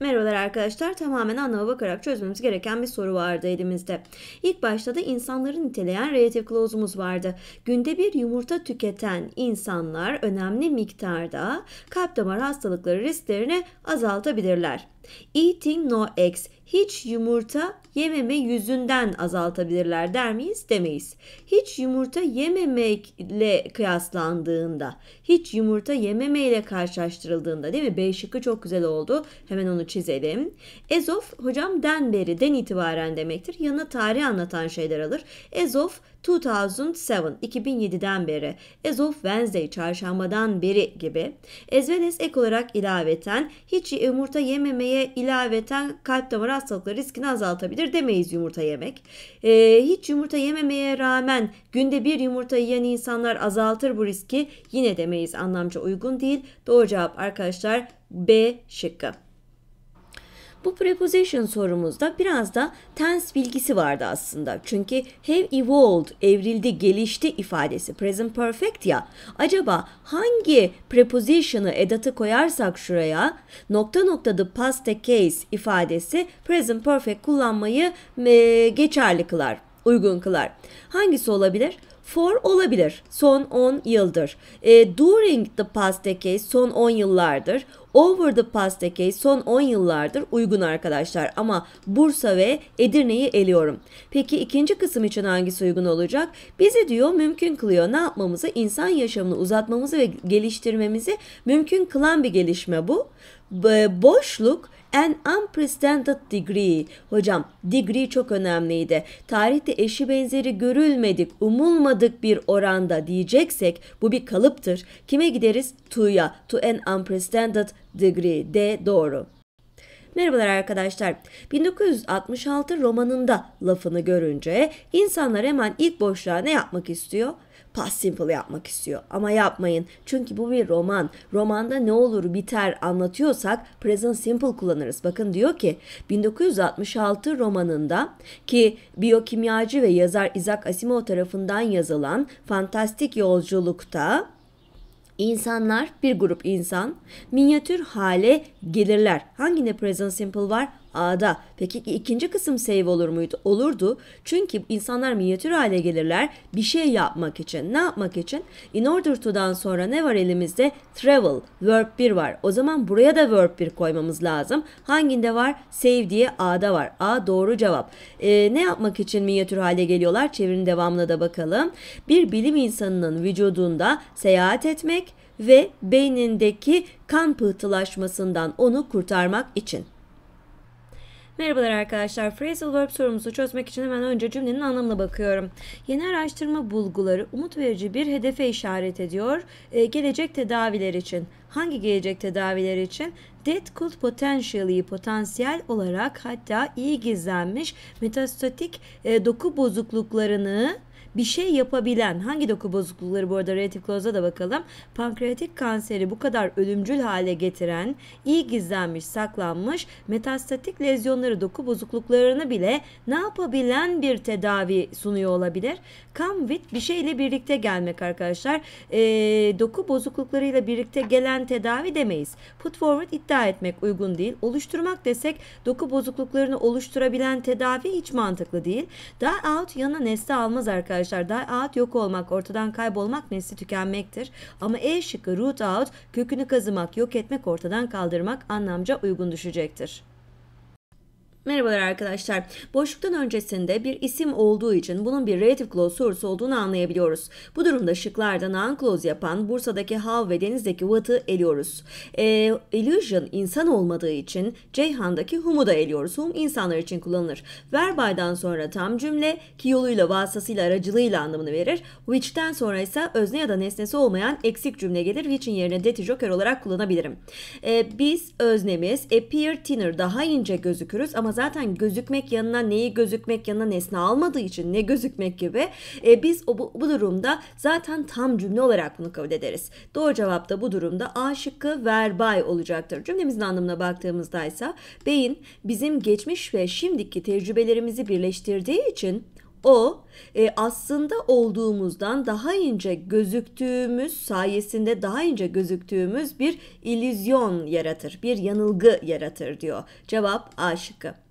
Merhabalar arkadaşlar. Tamamen anlama bakarak çözmemiz gereken bir soru vardı elimizde. İlk başta da insanları niteleyen relative clause'umuz vardı. Günde bir yumurta tüketen insanlar önemli miktarda kalp damar hastalıkları risklerini azaltabilirler. Eating no eggs hiç yumurta yememe yüzünden azaltabilirler der miyiz? Demeyiz. Hiç yumurta yememekle kıyaslandığında, hiç yumurta yememeyle karşılaştırıldığında değil mi? B şıkkı çok güzel oldu. Hemen onu çizelim. As hocam den beri, den itibaren demektir. Yanına tarih anlatan şeyler alır. As 2007, 2007'den beri, as of Wednesday, çarşambadan beri gibi, as well as ek olarak ilaveten, hiç yumurta yememeye ilaveten kalp damar hastalıkları riskini azaltabilir demeyiz yumurta yemek. E, hiç yumurta yememeye rağmen günde bir yumurta yiyen insanlar azaltır bu riski yine demeyiz anlamca uygun değil. Doğru cevap arkadaşlar B şıkkı. Bu preposition sorumuzda biraz da tense bilgisi vardı aslında. Çünkü have evolved, evrildi, gelişti ifadesi present perfect ya. Acaba hangi preposition'ı edatı koyarsak şuraya nokta nokta the past case ifadesi present perfect kullanmayı e, geçerli kılar, uygun kılar. Hangisi olabilir? for olabilir. Son 10 yıldır. E, during the past decade son 10 yıllardır. Over the past decade son 10 yıllardır uygun arkadaşlar ama Bursa ve Edirne'yi eliyorum. Peki ikinci kısım için hangisi uygun olacak? Bizi diyor mümkün kılıyor. Ne yapmamızı? insan yaşamını uzatmamızı ve geliştirmemizi mümkün kılan bir gelişme bu. Boşluk an unprecedented degree. Hocam degree çok önemliydi. Tarihte eşi benzeri görülmedik, umulmadık bir oranda diyeceksek bu bir kalıptır. Kime gideriz? To'ya. To an unprecedented degree. D doğru. Merhabalar arkadaşlar. 1966 romanında lafını görünce insanlar hemen ilk boşluğa ne yapmak istiyor? past simple yapmak istiyor. Ama yapmayın. Çünkü bu bir roman. Romanda ne olur biter anlatıyorsak present simple kullanırız. Bakın diyor ki 1966 romanında ki biyokimyacı ve yazar Isaac Asimov tarafından yazılan Fantastik Yolculuk'ta İnsanlar, bir grup insan, minyatür hale gelirler. Hanginde present simple var? A'da. Peki ikinci kısım save olur muydu? Olurdu. Çünkü insanlar minyatür hale gelirler bir şey yapmak için. Ne yapmak için? In order to'dan sonra ne var elimizde? Travel, verb 1 var. O zaman buraya da verb 1 koymamız lazım. Hanginde var? Save diye A'da var. A doğru cevap. Ee, ne yapmak için minyatür hale geliyorlar? Çevirinin devamına da bakalım. Bir bilim insanının vücudunda seyahat etmek ve beynindeki kan pıhtılaşmasından onu kurtarmak için. Merhabalar arkadaşlar. Phrasal verb sorumuzu çözmek için hemen önce cümlenin anlamına bakıyorum. Yeni araştırma bulguları umut verici bir hedefe işaret ediyor. Ee, gelecek tedaviler için. Hangi gelecek tedaviler için? That could potentially potansiyel olarak hatta iyi gizlenmiş metastatik e, doku bozukluklarını bir şey yapabilen hangi doku bozuklukları bu arada relative da bakalım. Pankreatik kanseri bu kadar ölümcül hale getiren, iyi gizlenmiş, saklanmış metastatik lezyonları, doku bozukluklarını bile ne yapabilen bir tedavi sunuyor olabilir. Come with bir şeyle birlikte gelmek arkadaşlar. E, doku bozukluklarıyla birlikte gelen tedavi demeyiz. Put forward iddia etmek uygun değil. Oluşturmak desek doku bozukluklarını oluşturabilen tedavi hiç mantıklı değil. Die out yana nesne almaz arkadaşlar arkadaşlar. Die out yok olmak, ortadan kaybolmak nesli tükenmektir. Ama E şıkkı root out kökünü kazımak, yok etmek, ortadan kaldırmak anlamca uygun düşecektir. Merhabalar arkadaşlar. Boşluktan öncesinde bir isim olduğu için bunun bir relative clause sorusu olduğunu anlayabiliyoruz. Bu durumda şıklarda noun clause yapan Bursa'daki how ve Deniz'deki what'ı eliyoruz. E, illusion insan olmadığı için Ceyhan'daki hum'u da eliyoruz. Hum insanlar için kullanılır. Verbay'dan sonra tam cümle ki yoluyla vasıtasıyla aracılığıyla anlamını verir. Which'ten sonra ise özne ya da nesnesi olmayan eksik cümle gelir. Which'in yerine deti joker olarak kullanabilirim. E, biz öznemiz appear thinner daha ince gözükürüz ama zaten gözükmek yanına neyi gözükmek yanına nesne almadığı için ne gözükmek gibi e, biz o, bu, bu durumda zaten tam cümle olarak bunu kabul ederiz. Doğru cevap da bu durumda A şıkkı verbal olacaktır. Cümlemizin anlamına baktığımızda ise beyin bizim geçmiş ve şimdiki tecrübelerimizi birleştirdiği için o e, aslında olduğumuzdan daha ince gözüktüğümüz sayesinde daha ince gözüktüğümüz bir illüzyon yaratır, bir yanılgı yaratır diyor. Cevap A şıkkı.